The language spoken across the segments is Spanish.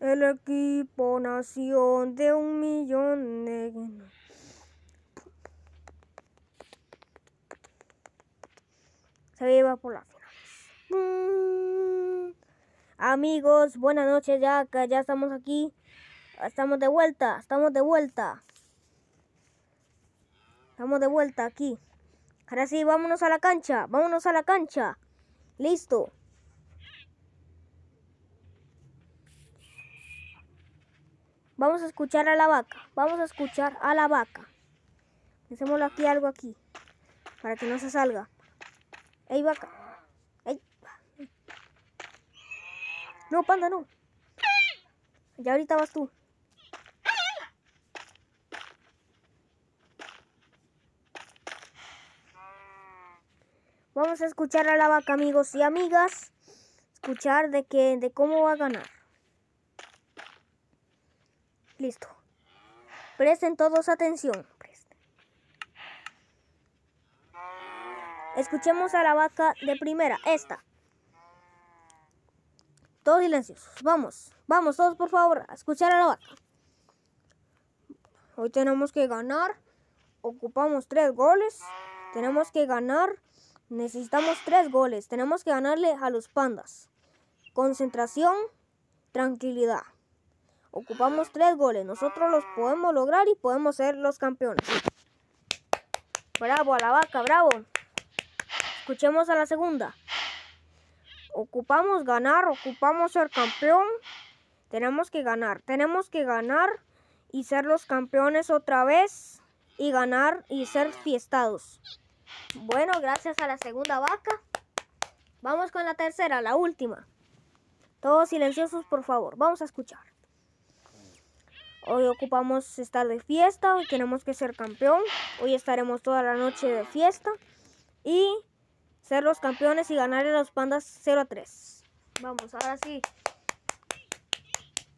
El equipo nació de un millón de... Se lleva por la final. Mm. Amigos, buenas noches ya, que ya estamos aquí. Estamos de vuelta, estamos de vuelta. Estamos de vuelta aquí. Ahora sí, vámonos a la cancha, vámonos a la cancha. Listo. Vamos a escuchar a la vaca. Vamos a escuchar a la vaca. Hacemos aquí, algo aquí. Para que no se salga. ¡Ey, vaca! ¡Ey! No, panda, no. Ya ahorita vas tú. Vamos a escuchar a la vaca, amigos y amigas. Escuchar de que, de cómo va a ganar. Listo. Presten todos atención. Escuchemos a la vaca de primera, esta. Todos silenciosos. Vamos, vamos todos por favor a escuchar a la vaca. Hoy tenemos que ganar. Ocupamos tres goles. Tenemos que ganar. Necesitamos tres goles. Tenemos que ganarle a los pandas. Concentración, tranquilidad. Ocupamos tres goles. Nosotros los podemos lograr y podemos ser los campeones. Bravo a la vaca, bravo. Escuchemos a la segunda. Ocupamos ganar, ocupamos ser campeón. Tenemos que ganar, tenemos que ganar y ser los campeones otra vez y ganar y ser fiestados. Bueno, gracias a la segunda vaca. Vamos con la tercera, la última. Todos silenciosos, por favor. Vamos a escuchar. Hoy ocupamos estar de fiesta, hoy tenemos que ser campeón, hoy estaremos toda la noche de fiesta y ser los campeones y ganar a los pandas 0 a 3. Vamos, ahora sí.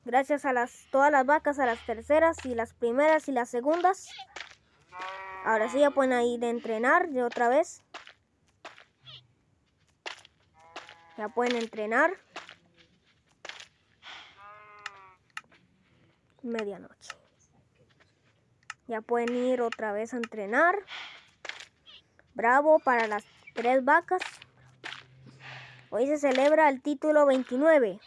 Gracias a las todas las vacas, a las terceras y las primeras y las segundas. Ahora sí ya pueden ir a entrenar de otra vez. Ya pueden entrenar. medianoche. Ya pueden ir otra vez a entrenar. Bravo para las tres vacas. Hoy se celebra el título 29.